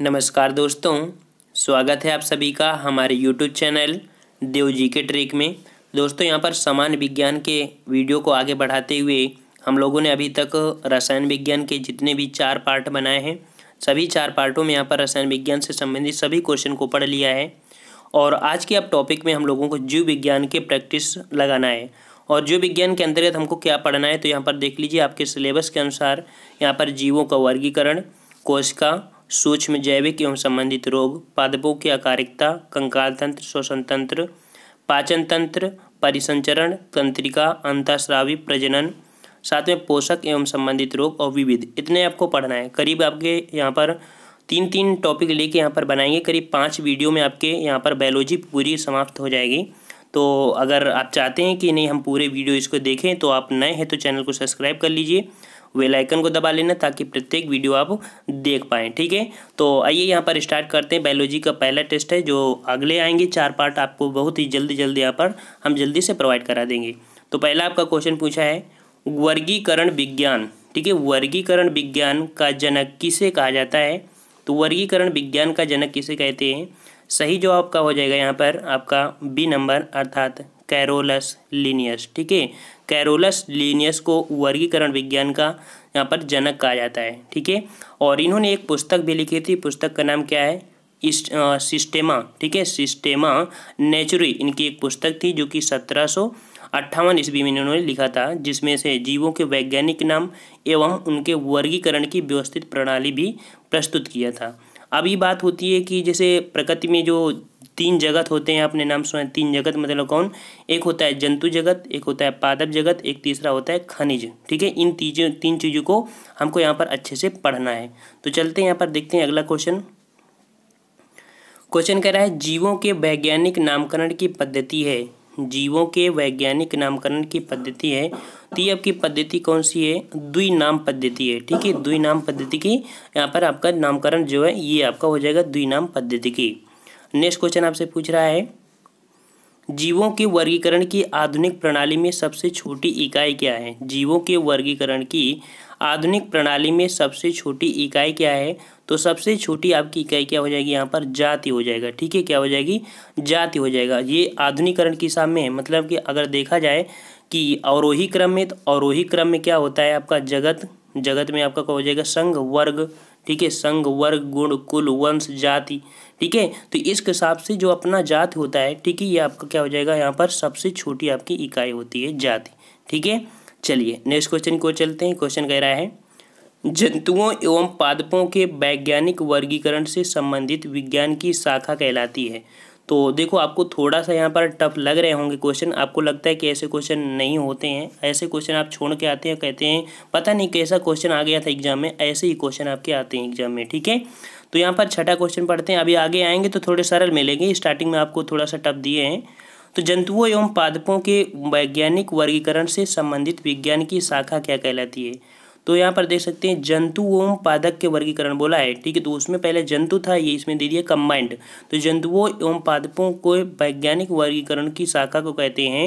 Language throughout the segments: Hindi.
नमस्कार दोस्तों स्वागत है आप सभी का हमारे यूट्यूब चैनल देव जी के ट्रिक में दोस्तों यहाँ पर समान विज्ञान के वीडियो को आगे बढ़ाते हुए हम लोगों ने अभी तक रसायन विज्ञान के जितने भी चार पार्ट बनाए हैं सभी चार पार्टों में यहाँ पर रसायन विज्ञान से संबंधित सभी क्वेश्चन को पढ़ लिया है और आज के अब टॉपिक में हम लोगों को जीव विज्ञान के प्रैक्टिस लगाना है और जीव विज्ञान के अंतर्गत हमको क्या पढ़ना है तो यहाँ पर देख लीजिए आपके सिलेबस के अनुसार यहाँ पर जीवों का वर्गीकरण कोशिका सूक्ष्म जैविक एवं संबंधित रोग पादपों की अकारिकता कंकाल तंत्र श्वसन तंत्र पाचन तंत्र परिसंचरण तंत्रिका अंतश्रावी प्रजनन साथ में पोषक एवं संबंधित रोग और विविध इतने आपको पढ़ना है करीब आपके यहाँ पर तीन तीन टॉपिक लेके यहाँ पर बनाएंगे करीब पाँच वीडियो में आपके यहाँ पर बायोलॉजी पूरी समाप्त हो जाएगी तो अगर आप चाहते हैं कि नहीं हम पूरे वीडियो इसको देखें तो आप नए हैं तो चैनल को सब्सक्राइब कर लीजिए वेल आइकन को दबा लेना ताकि प्रत्येक वीडियो आप देख पाएँ ठीक है तो आइए यहाँ पर स्टार्ट करते हैं बायोलॉजी का पहला टेस्ट है जो अगले आएंगे चार पार्ट आपको बहुत ही जल्दी जल्दी यहाँ पर हम जल्दी से प्रोवाइड करा देंगे तो पहला आपका क्वेश्चन पूछा है वर्गीकरण विज्ञान ठीक है वर्गीकरण विज्ञान का जनक किसे कहा जाता है तो वर्गीकरण विज्ञान का जनक किसे कहते हैं सही जो आपका हो जाएगा यहाँ पर आपका बी नंबर अर्थात कैरोलस लिनियस ठीक है कैरोलस लीनियस को वर्गीकरण विज्ञान का यहाँ पर जनक कहा जाता है ठीक है और इन्होंने एक पुस्तक भी लिखी थी पुस्तक का नाम क्या है इस आ, सिस्टेमा ठीक है सिस्टेमा नेचुरी इनकी एक पुस्तक थी जो कि सत्रह सौ अट्ठावन ईस्वी में इन्होंने लिखा था जिसमें से जीवों के वैज्ञानिक नाम एवं उनके वर्गीकरण की व्यवस्थित प्रणाली भी प्रस्तुत किया था अभी बात होती है कि जैसे प्रकृति में जो तीन जगत होते हैं आपने नाम सुना तीन जगत मतलब कौन एक होता है जंतु जगत एक होता है पादप जगत एक तीसरा होता है खनिज ठीक है इन तीजों तीन चीज़ों को हमको यहाँ पर अच्छे से पढ़ना है तो चलते हैं यहाँ पर देखते हैं अगला क्वेश्चन क्वेश्चन कह रहा है जीवों के वैज्ञानिक नामकरण की पद्धति है जीवों के वैज्ञानिक नामकरण की पद्धति है तो आपकी पद्धति कौन सी है दुई नाम पद्धति है ठीक है दुई नाम पद्धति की यहाँ पर आपका नामकरण जो है ये आपका हो जाएगा दुई नाम पद्धति की नेक्स्ट क्वेश्चन आपसे पूछ रहा है जीवों के वर्गीकरण की आधुनिक प्रणाली में सबसे छोटी इकाई क्या है जीवों के वर्गीकरण की आधुनिक प्रणाली में सबसे छोटी इकाई क्या है तो सबसे छोटी आपकी इकाई क्या हो जाएगी यहाँ पर जाति हो जाएगा ठीक है क्या हो जाएगी जाति हो जाएगा ये आधुनिकरण की में है मतलब कि अगर देखा जाए कि अवरोही क्रम में तो अवरोही क्रम में क्या होता है आपका जगत जगत में आपका क्या हो जाएगा संघ वर्ग ठीक है संघ वर्ग गुण कुल वंश जाति ठीक है तो इसके हिसाब से जो अपना जात होता है ठीक है ये आपका क्या हो जाएगा यहाँ पर सबसे छोटी आपकी इकाई होती है जाति ठीक है चलिए नेक्स्ट क्वेश्चन को चलते हैं क्वेश्चन कह रहा है जंतुओं एवं पादपों के वैज्ञानिक वर्गीकरण से संबंधित विज्ञान की शाखा कहलाती है तो देखो आपको थोड़ा सा यहाँ पर टफ लग रहे होंगे क्वेश्चन आपको लगता है कि ऐसे क्वेश्चन नहीं होते हैं ऐसे क्वेश्चन आप छोड़ के आते हैं कहते हैं पता नहीं कैसा क्वेश्चन आ गया था एग्जाम में ऐसे ही क्वेश्चन आपके आते हैं एग्जाम में ठीक है तो यहाँ पर छठा क्वेश्चन पढ़ते हैं अभी आगे आएंगे तो थोड़े सरल मिलेंगे स्टार्टिंग में आपको थोड़ा सा टफ दिए हैं तो जंतुओं एवं पादपों के वैज्ञानिक वर्गीकरण से संबंधित विज्ञान की शाखा क्या कहलाती है तो यहाँ पर देख सकते हैं जंतु ओम पादक के वर्गीकरण बोला है ठीक है तो उसमें पहले जंतु था ये इसमें दे दिया कम्बाइंड तो जंतुओं एवं पादपों को वैज्ञानिक वर्गीकरण की शाखा को कहते हैं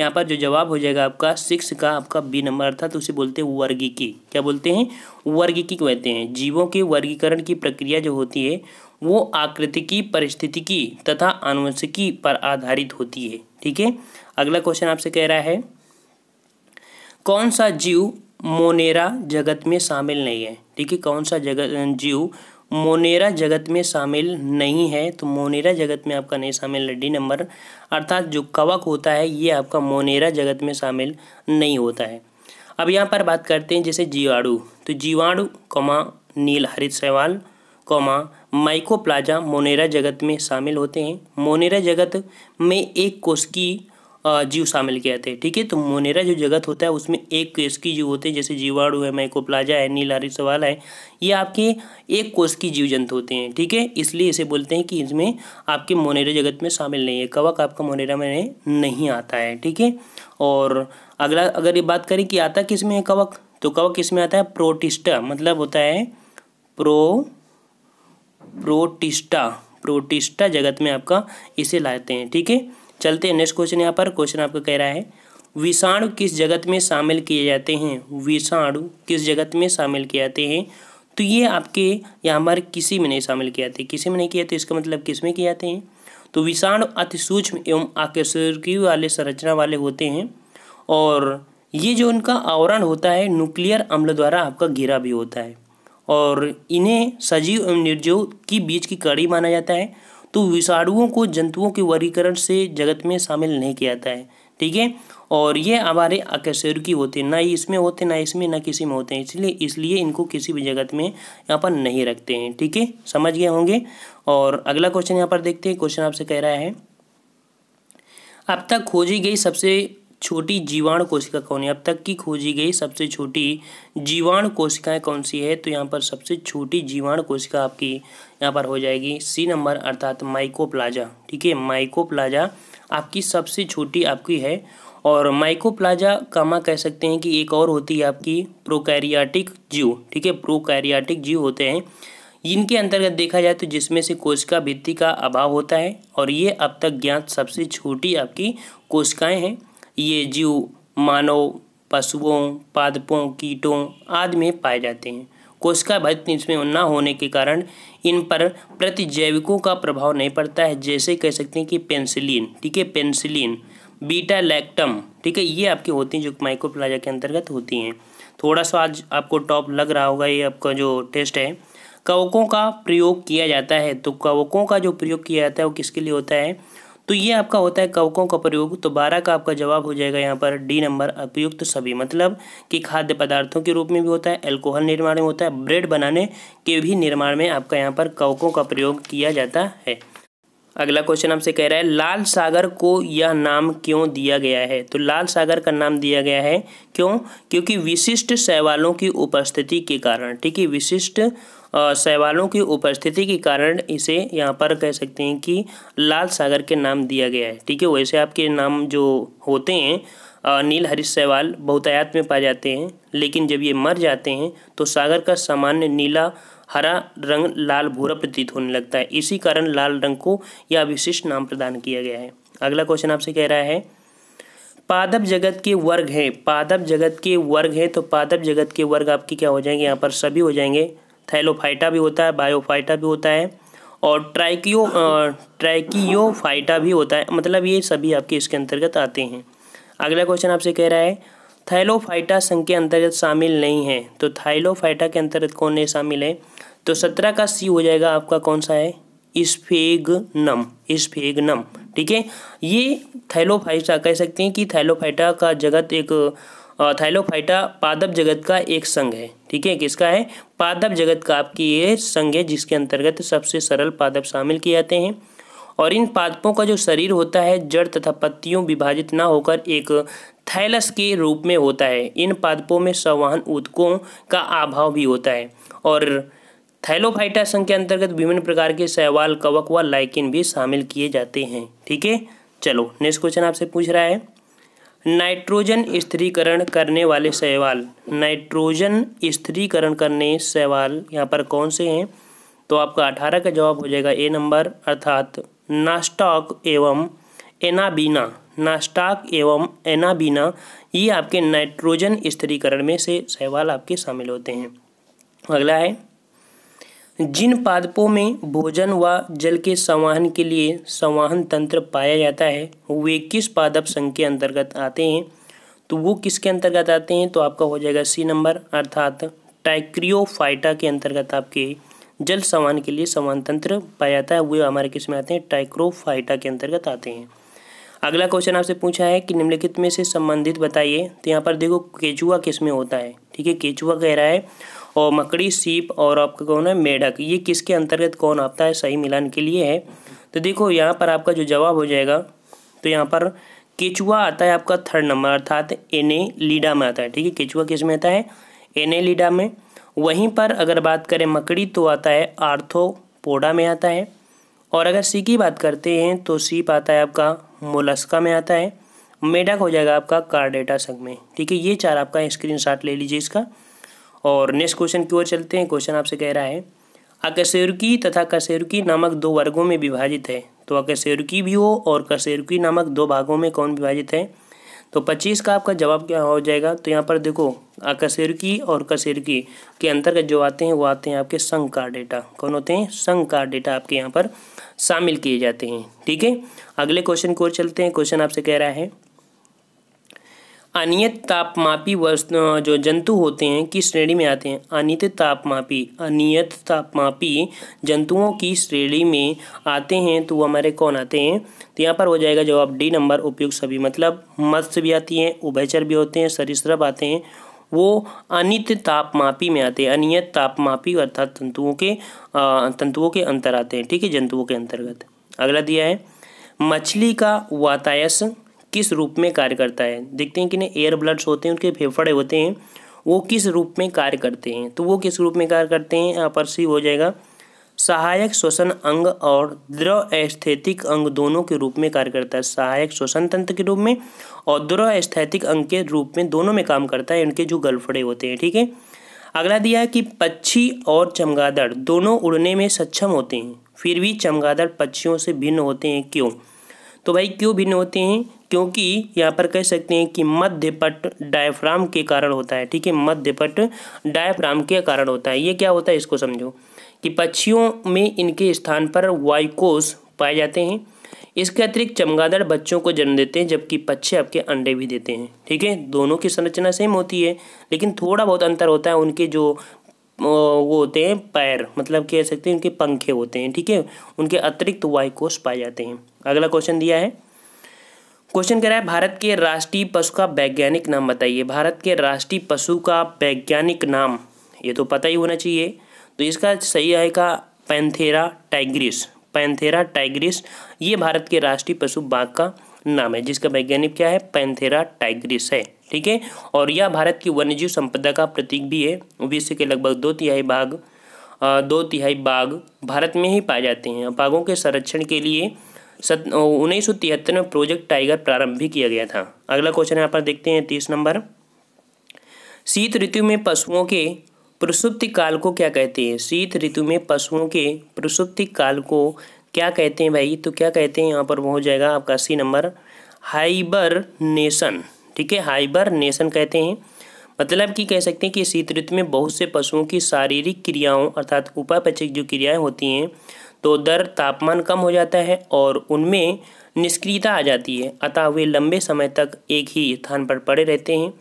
यहाँ पर जो जवाब हो जाएगा आपका सिक्स का आपका बी नंबर अर्थात उसे बोलते हैं वर्गीकी क्या बोलते हैं वर्गीकी कहते हैं जीवों के वर्गीकरण की प्रक्रिया जो होती है वो आकृतिकी परिस्थितिकी तथा आनुवंशिकी पर आधारित होती है ठीक है अगला क्वेश्चन आपसे कह रहा है कौन सा जीव मोनेरा जगत में शामिल नहीं है ठीक है कौन सा जगत जीव मोनेरा जगत में शामिल नहीं है तो मोनेरा जगत में आपका नहीं शामिल है डी नंबर अर्थात जो कवक होता है ये आपका मोनेरा जगत में शामिल नहीं होता है अब यहाँ पर बात करते हैं जैसे जीवाणु तो जीवाणु कौमा नील हरित शैवाल कौमा माइकोप्लाजा मोनेरा जगत में शामिल होते हैं मोनेरा जगत में एक कोश की जीव शामिल किए थे ठीक है तो मोनेरा जो जगत होता है उसमें एक की जीव होते हैं जैसे जीवाणु है माइकोप्लाजा है नीलारी सवाल है ये आपके एक की जीव जंतु होते हैं ठीक है इसलिए इसे बोलते हैं कि इसमें आपके मोनेरा जगत में शामिल नहीं है कवक आपका मोनेरा में नहीं आता है ठीक है और अगला अगर ये बात करें कि आता किस में है कवक तो कवक किस में आता है प्रोटिस्टा मतलब होता है प्रो प्रोटिस्टा प्रोटिस्टा जगत में आपका इसे लाते हैं ठीक है चलते हैं नेक्स्ट क्वेश्चन यहाँ पर क्वेश्चन आपका कह रहा है विषाणु किस जगत में शामिल किए जाते हैं विषाणु किस जगत में शामिल किए जाते हैं तो ये आपके यहाँ पर किसी में नहीं शामिल किए जाते किसी में नहीं किए जाते इसका मतलब किस में किए जाते हैं तो विषाणु अति सूक्ष्म एवं आकर्षकी वाले संरचना वाले होते हैं और ये जो उनका आवरण होता है न्यूक्लियर अम्ल द्वारा आपका घिरा भी होता है और इन्हें सजीव एवं निर्जीव की बीच की कड़ी माना जाता है तो विषाणुओं को जंतुओं के वर्गीकरण से जगत में शामिल नहीं किया जाता है ठीक है और ये हमारे अकेशरुकी की होते हैं ना इसमें होते ना इसमें ना किसी में होते हैं इसलिए इसलिए इनको किसी भी जगत में यहाँ पर नहीं रखते हैं ठीक है समझ गए होंगे और अगला क्वेश्चन यहाँ पर देखते हैं क्वेश्चन आपसे कह रहा है अब तक खोजी गई सबसे छोटी जीवाणु कोशिका कौन है अब तक की खोजी गई सबसे छोटी जीवाणु कोशिकाएं कौन सी है तो यहाँ पर सबसे छोटी जीवाणु कोशिका आपकी यहाँ पर हो जाएगी सी नंबर अर्थात माइकोप्लाजा ठीक है माइकोप्लाजा आपकी सबसे छोटी आपकी है और माइकोप्लाजा कामा कह सकते हैं कि एक और होती है आपकी प्रोकैरियाटिक जीव ठीक है प्रोकैरियाटिक जीव होते हैं इनके अंतर्गत देखा जाए तो जिसमें से कोशिका भित्ति का अभाव होता है और ये अब तक ज्ञात सबसे छोटी आपकी कोशिकाएं हैं ये जीव मानव पशुओं पादपों कीटों आदि में पाए जाते हैं कोशिका भरित इसमें न होने के कारण इन पर प्रतिजैविकों का प्रभाव नहीं पड़ता है जैसे कह सकते हैं कि पेंसिलिन ठीक है पेंसिलिन बीटा लैक्टम ठीक है ये आपकी होती हैं जो माइक्रोप्लाजा के अंतर्गत होती हैं थोड़ा सा आज आपको टॉप लग रहा होगा ये आपका जो टेस्ट है कवकों का प्रयोग किया जाता है तो कवकों का जो प्रयोग किया जाता है वो किसके लिए होता है तो ये आपका होता है कवकों का प्रयोग तो बारह का आपका जवाब हो जाएगा यहाँ पर डी नंबर उपयुक्त सभी मतलब कि खाद्य पदार्थों के रूप में भी होता है एल्कोहल निर्माण में होता है ब्रेड बनाने के भी निर्माण में आपका यहाँ पर कवकों का प्रयोग किया जाता है अगला क्वेश्चन आपसे कह रहा है लाल सागर को यह नाम क्यों दिया गया है तो लाल सागर का नाम दिया गया है क्यों क्योंकि विशिष्ट शैवालों की उपस्थिति के कारण ठीक है विशिष्ट शैवालों की उपस्थिति के कारण इसे यहाँ पर कह सकते हैं कि लाल सागर के नाम दिया गया है ठीक है वैसे आपके नाम जो होते हैं नील हरिश शैवाल बहुतायात में पाए जाते हैं लेकिन जब ये मर जाते हैं तो सागर का सामान्य नीला हरा रंग लाल भूरा प्रतीत होने लगता है इसी कारण लाल रंग को यह विशिष्ट नाम प्रदान किया गया है अगला क्वेश्चन आपसे कह रहा है पादप जगत के वर्ग हैं पादप जगत के वर्ग हैं तो पादप जगत के वर्ग आपके क्या हो जाएंगे यहाँ पर सभी हो जाएंगे थैलोफाइटा भी होता है बायोफाइटा भी होता है और ट्राइक्यो ट्राइकियोफाइटा भी होता है मतलब ये सभी आपके इसके अंतर्गत आते हैं अगला क्वेश्चन आपसे कह रहा है थैलोफाइटा संघ के अंतर्गत शामिल नहीं है तो थाइलोफाइटा के अंतर्गत कौन नहीं शामिल है तो सत्रह का सी हो जाएगा आपका कौन सा है इस्फेगनम इस्फेगनम ठीक है ये थैलोफाइटा कह सकते हैं कि थैलोफाइटा का जगत एक थैलोफाइटा पादप जगत का एक संघ है ठीक है किसका है पादप जगत का आपकी ये संघ है जिसके अंतर्गत सबसे सरल पादप शामिल किए जाते हैं और इन पादपों का जो शरीर होता है जड़ तथा पत्तियों विभाजित ना होकर एक थैलस के रूप में होता है इन पादपों में संवहन ऊतकों का अभाव भी होता है और थैलोफाइटा संघ के अंतर्गत विभिन्न प्रकार के सहवाल कवक व लाइकिन भी शामिल किए जाते हैं ठीक है चलो नेक्स्ट क्वेश्चन आपसे पूछ रहा है नाइट्रोजन स्थिरीकरण करने वाले शैवाल नाइट्रोजन स्थिरीकरण करने शैवाल यहाँ पर कौन से हैं तो आपका अठारह का जवाब हो जाएगा ए नंबर अर्थात नास्टॉक एवं एनाबीना नास्टाक एवं एनाबीना ये आपके नाइट्रोजन स्थिरीकरण में से शैवाल आपके शामिल होते हैं अगला है जिन पादपों में भोजन व जल के संवहन के लिए संवहन तंत्र पाया जाता है वे किस पादप संघ के अंतर्गत आते हैं तो वो किसके अंतर्गत आते हैं तो आपका हो जाएगा सी नंबर अर्थात टाइक्रियोफाइटा के अंतर्गत आपके जल संवाहन के लिए संवाहन तंत्र पाया जाता है वे हमारे किस में आते हैं टाइक्रोफाइटा के अंतर्गत आते हैं अगला क्वेश्चन आपसे पूछा है कि निम्नलिखित में से संबंधित बताइए तो यहाँ पर देखो केचुआ किस में होता है ठीक है केचुआ कह रहा है और मकड़ी सीप और आपका कौन है मेढक ये किसके अंतर्गत कौन आता है सही मिलान के लिए है तो देखो यहाँ पर आपका जो जवाब हो जाएगा तो यहाँ पर केचुआ आता है आपका थर्ड नंबर अर्थात एने लीडा में आता है ठीक है केचुआ किस में आता है एने लीडा में वहीं पर अगर बात करें मकड़ी तो आता है आर्थोपोडा में आता है और अगर सी की बात करते हैं तो सीप आता है आपका मोलस्का में आता है मेढक हो जाएगा आपका कार्डेटा संघ में ठीक है ये चार आपका शॉट ले लीजिए इसका और नेक्स्ट क्वेश्चन की ओर चलते हैं क्वेश्चन आपसे कह रहा है अकशेरुकी तथा कशेरुकी नामक दो वर्गों में विभाजित है तो अकशेरुकी भी हो और कशेरुकी नामक दो भागों में कौन विभाजित है तो पच्चीस का आपका जवाब क्या हो जाएगा तो यहाँ पर देखो अकशेरुकी और कशेरुकी के अंतर्गत जो आते हैं वो आते हैं आपके संघ का डेटा कौन होते हैं संघ का डेटा आपके यहाँ पर शामिल किए जाते हैं ठीक है अगले क्वेश्चन की ओर चलते हैं क्वेश्चन आपसे कह रहा है अनियत तापमापी वस्तु जो जंतु होते हैं किस श्रेणी में आते हैं अनित तापमापी अनियत तापमापी जंतुओं की श्रेणी में आते हैं तो वो हमारे कौन आते हैं तो यहाँ पर हो जाएगा जवाब डी नंबर उपयुक्त सभी मतलब मत्स्य भी आती हैं उभयचर भी होते हैं सरिसप आते हैं वो अनित तापमापी में आते हैं अनियत तापमापी अर्थात तंतुओं के तंतुओं के अंतर आते हैं ठीक है जंतुओं के अंतर्गत अगला दिया है मछली का वातायस किस रूप में कार्य करता है देखते हैं कि नहीं एयर ब्लड्स होते हैं उनके फेफड़े होते हैं वो किस रूप में कार्य करते हैं तो वो किस रूप में कार्य करते हैं यहाँ पर सी हो जाएगा सहायक श्वसन अंग और द्रव एस्थेटिक अंग दोनों के रूप में कार्य करता है सहायक श्वसन तंत्र के रूप में और द्रव एस्थेटिक अंग के रूप में दोनों में काम करता है उनके जो गलफड़े होते हैं ठीक है अगला दिया है कि पक्षी और चमगादड़ दोनों उड़ने में सक्षम होते हैं फिर भी चमगादड़ पक्षियों से भिन्न होते हैं क्यों तो भाई क्यों भिन्न होते हैं क्योंकि यहाँ पर कह सकते हैं कि मध्यपट डायफ्राम के कारण होता है ठीक है मध्यपट डायफ्राम के कारण होता है ये क्या होता है इसको समझो कि पक्षियों में इनके स्थान पर वाइकोस पाए जाते हैं इसके अतिरिक्त चमगादड़ बच्चों को जन्म देते हैं जबकि पक्षी आपके अंडे भी देते हैं ठीक है दोनों की संरचना सेम होती है लेकिन थोड़ा बहुत अंतर होता है उनके जो वो होते हैं पैर मतलब कह सकते हैं उनके पंखे होते हैं ठीक है उनके अतिरिक्त वाइकोस पाए जाते हैं अगला क्वेश्चन दिया है क्वेश्चन कह रहा है भारत के राष्ट्रीय पशु का वैज्ञानिक नाम बताइए भारत के राष्ट्रीय पशु का वैज्ञानिक नाम ये तो पता ही होना चाहिए तो इसका सही आएगा पैंथेरा टाइग्रिस पैंथेरा टाइग्रिस ये भारत के राष्ट्रीय पशु बाघ का नाम है जिसका वैज्ञानिक क्या है पैंथेरा टाइग्रिस है ठीक है और यह भारत की वन्यजीव संपदा का प्रतीक भी है विश्व के लगभग दो तिहाई बाघ दो तिहाई बाघ भारत में ही पाए जाते हैं बाघों के संरक्षण के लिए सत उन्नीस सौ तिहत्तर में प्रोजेक्ट टाइगर प्रारंभ भी किया गया था अगला क्वेश्चन यहाँ पर देखते हैं तीस नंबर शीत ऋतु में पशुओं के प्रसुप्ति काल को क्या कहते हैं शीत ऋतु में पशुओं के प्रसुप्ति काल को क्या कहते हैं भाई तो क्या कहते हैं यहाँ पर वो हो जाएगा आपका सी नंबर हाइबर नेशन ठीक है हाइबर नेशन कहते हैं मतलब कि कह सकते हैं कि शीत ऋतु में बहुत से पशुओं की शारीरिक क्रियाओं अर्थात उपापचक जो क्रियाएं होती हैं तो दर तापमान कम हो जाता है और उनमें निष्क्रियता आ जाती है अतः वे लंबे समय तक एक ही स्थान पर पड़े रहते हैं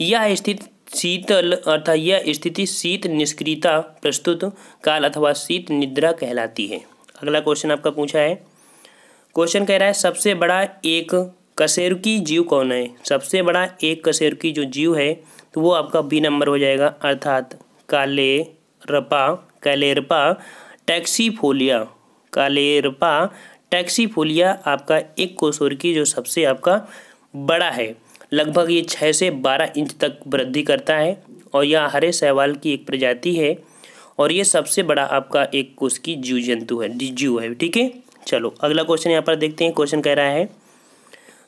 यह स्थिति शीतल अर्थात यह स्थिति शीत निष्क्रियता प्रस्तुत काल अथवा शीत निद्रा कहलाती है अगला क्वेश्चन आपका पूछा है क्वेश्चन कह रहा है सबसे बड़ा एक कशेरुकी जीव कौन है सबसे बड़ा एक कशेरुकी जो जीव है तो वो आपका बी नंबर हो जाएगा अर्थात काले रपा कैलेरपा टैक्सीफोलिया कालेरपा टैक्सीफोलिया आपका एक कोसोर की जो सबसे आपका बड़ा है लगभग ये छः से बारह इंच तक वृद्धि करता है और यह हरे सहवाल की एक प्रजाति है और ये सबसे बड़ा आपका एक कोश की जीव जंतु है जीव है ठीक है चलो अगला क्वेश्चन यहाँ पर देखते हैं क्वेश्चन कह रहा है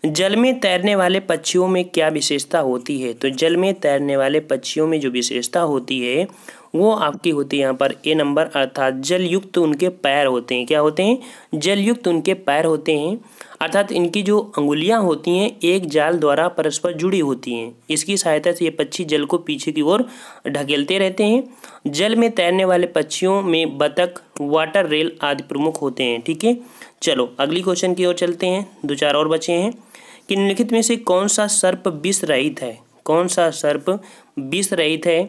जल में तैरने वाले पक्षियों में क्या विशेषता होती है तो जल में तैरने वाले पक्षियों में जो विशेषता होती है वो आपकी होती है यहाँ पर ए नंबर अर्थात जलयुक्त उनके पैर होते हैं क्या होते हैं जलयुक्त उनके पैर होते हैं अर्थात इनकी जो अंगुलियाँ होती हैं एक जाल द्वारा परस्पर जुड़ी होती हैं इसकी सहायता से ये पक्षी जल को पीछे की ओर ढकेलते रहते हैं जल में तैरने वाले पक्षियों में बतख वाटर रेल आदि प्रमुख होते हैं ठीक है चलो अगली क्वेश्चन की ओर चलते हैं दो चार और बचे हैं कि निम्नलिखित में से कौन सा सर्प विष रहित है कौन सा सर्प विष रहित है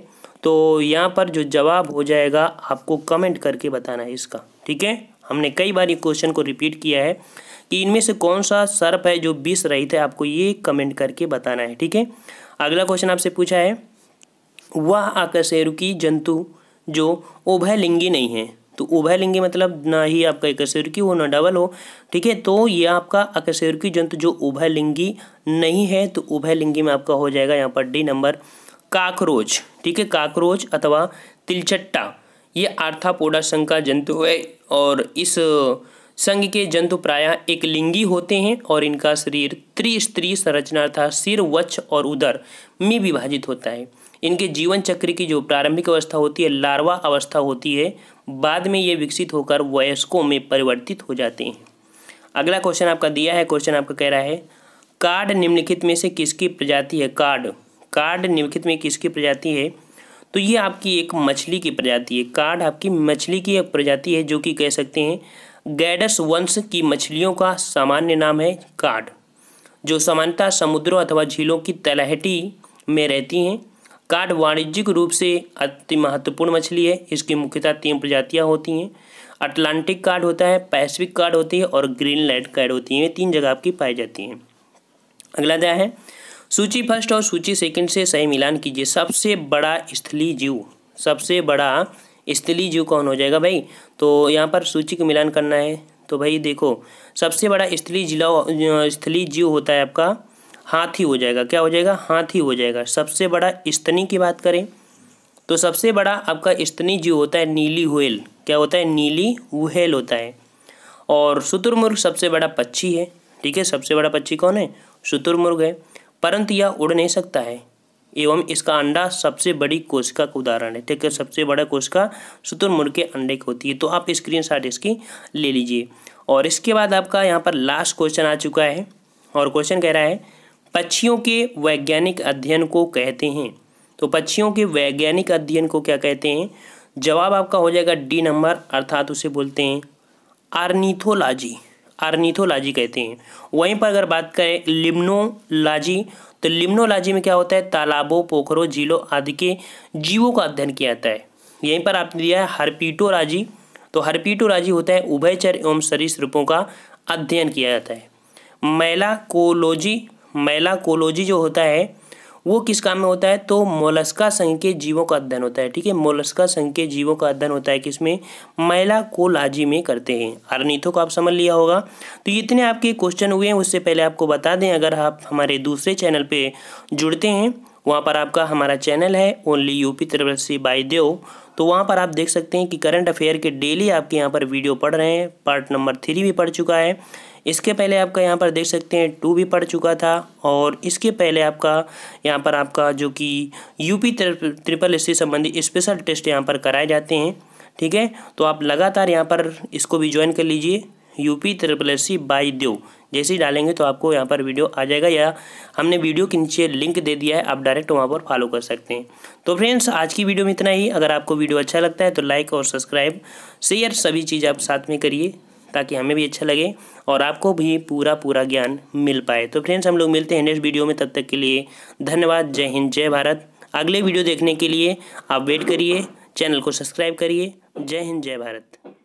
तो यहाँ पर जो जवाब हो जाएगा आपको कमेंट करके बताना है इसका ठीक है हमने कई बार ये क्वेश्चन को रिपीट किया है कि इनमें से कौन सा सर्प है जो बीस रहित है आपको ये कमेंट करके बताना है ठीक है अगला क्वेश्चन आपसे पूछा है वह आकशेरुकी जंतु जो उभयलिंगी नहीं है तो उभयलिंगी मतलब ना ही आपका एकशेरुकी हो ना डबल हो ठीक है तो ये आपका अकशेरुकी जंतु जो उभयलिंगी नहीं है तो उभयलिंगी में आपका हो जाएगा यहाँ पर डी नंबर काकरोच ठीक है काकरोच अथवा तिलचट्टा ये आर्थापोडा संघ का जंतु है और इस संघ के जंतु प्रायः एक लिंगी होते हैं और इनका शरीर त्रिस्त्री संरचना था सिर वच और उदर में विभाजित होता है इनके जीवन चक्र की जो प्रारंभिक अवस्था होती है लार्वा अवस्था होती है बाद में ये विकसित होकर वयस्कों में परिवर्तित हो जाते हैं अगला क्वेश्चन आपका दिया है क्वेश्चन आपका कह रहा है कार्ड निम्नलिखित में से किसकी प्रजाति है कार्ड कार्ड निम्नलिखित में किसकी प्रजाति है तो ये आपकी एक मछली की प्रजाति है कार्ड आपकी मछली की एक प्रजाति है जो कि कह सकते हैं गैडस वंश की मछलियों का सामान्य नाम है कार्ड जो सामान्यतः समुद्रों अथवा झीलों की तलहटी में रहती हैं कार्ड वाणिज्यिक रूप से अति महत्वपूर्ण मछली है इसकी मुख्यतः तीन प्रजातियाँ होती हैं अटलांटिक कार्ड होता है पैसिफिक कार्ड होती है और ग्रीन लैंड कार्ड होती है तीन जगह आपकी पाई जाती हैं अगला दया है सूची फर्स्ट और सूची सेकंड से सही मिलान कीजिए सबसे बड़ा स्थली जीव सबसे बड़ा स्थली जीव कौन हो जाएगा भाई तो यहाँ पर सूची का मिलान करना है तो भाई देखो सबसे बड़ा स्थली जिला स्थली जीव होता है आपका हाथी हो जाएगा क्या हो जाएगा हाथी हो जाएगा सबसे बड़ा स्तनी की बात करें तो सबसे बड़ा आपका स्तनी जीव होता है नीली हुएल क्या होता है नीली वुहेल होता है और शुतुरमुर्ग सबसे बड़ा पक्षी है ठीक है सबसे बड़ा पक्षी कौन है शुतुरमुर्ग है परंतु यह उड़ नहीं सकता है एवं इसका अंडा सबसे बड़ी कोशिका का उदाहरण है ठीक है सबसे बड़ा कोशिका शुतुरमुर्ग के अंडे की होती है तो आप स्क्रीन शॉट इसकी ले लीजिए और इसके बाद आपका यहाँ पर लास्ट क्वेश्चन आ चुका है और क्वेश्चन कह रहा है पक्षियों के वैज्ञानिक अध्ययन को कहते हैं तो पक्षियों के वैज्ञानिक अध्ययन को क्या कहते हैं जवाब आपका हो जाएगा डी नंबर अर्थात उसे बोलते हैं आर्निथोलॉजी आर्निथोलॉजी कहते हैं वहीं पर अगर बात करें लिम्नोलॉजी तो लिम्नोलॉजी में क्या होता है तालाबों पोखरों झीलों आदि के जीवों का अध्ययन किया जाता है यहीं पर आपने दिया है हरपीटोलॉजी तो हरपीटोलॉजी होता है उभयचर एवं सरीसृपों का अध्ययन किया जाता है मैलाकोलॉजी मैलाकोलॉजी जो होता है वो किस काम में होता है तो मोलस्का संघ के जीवों का अध्ययन होता है ठीक है मोलस्का संघ के जीवों का अध्ययन होता है किसमें मैला लाजी में करते हैं अरनीथों को आप समझ लिया होगा तो इतने आपके क्वेश्चन हुए हैं उससे पहले आपको बता दें अगर आप हमारे दूसरे चैनल पर जुड़ते हैं वहाँ पर आपका हमारा चैनल है only UP triple C by Dev तो वहाँ पर आप देख सकते हैं कि करंट अफेयर के डेली आपके यहाँ पर वीडियो पढ़ रहे हैं पार्ट नंबर थ्री भी पढ़ चुका है इसके पहले आपका यहाँ पर देख सकते हैं टू भी पड़ चुका था और इसके पहले आपका यहाँ पर आपका जो कि यूपी ट्रिपल एस संबंधी स्पेशल टेस्ट यहाँ पर कराए जाते हैं ठीक है तो आप लगातार यहाँ पर इसको भी ज्वाइन कर लीजिए UP triple S C by Dev जैसे ही डालेंगे तो आपको यहाँ पर वीडियो आ जाएगा या हमने वीडियो के नीचे लिंक दे दिया है आप डायरेक्ट वहाँ पर फॉलो कर सकते हैं तो फ्रेंड्स आज की वीडियो में इतना ही अगर आपको वीडियो अच्छा लगता है तो लाइक और सब्सक्राइब शेयर सभी चीज़ आप साथ में करिए ताकि हमें भी अच्छा लगे और आपको भी पूरा पूरा ज्ञान मिल पाए तो फ्रेंड्स हम लोग मिलते हैं नेक्स्ट वीडियो में तब तक के लिए धन्यवाद जय हिंद जय भारत अगले वीडियो देखने के लिए आप वेट करिए चैनल को सब्सक्राइब करिए जय हिंद जय भारत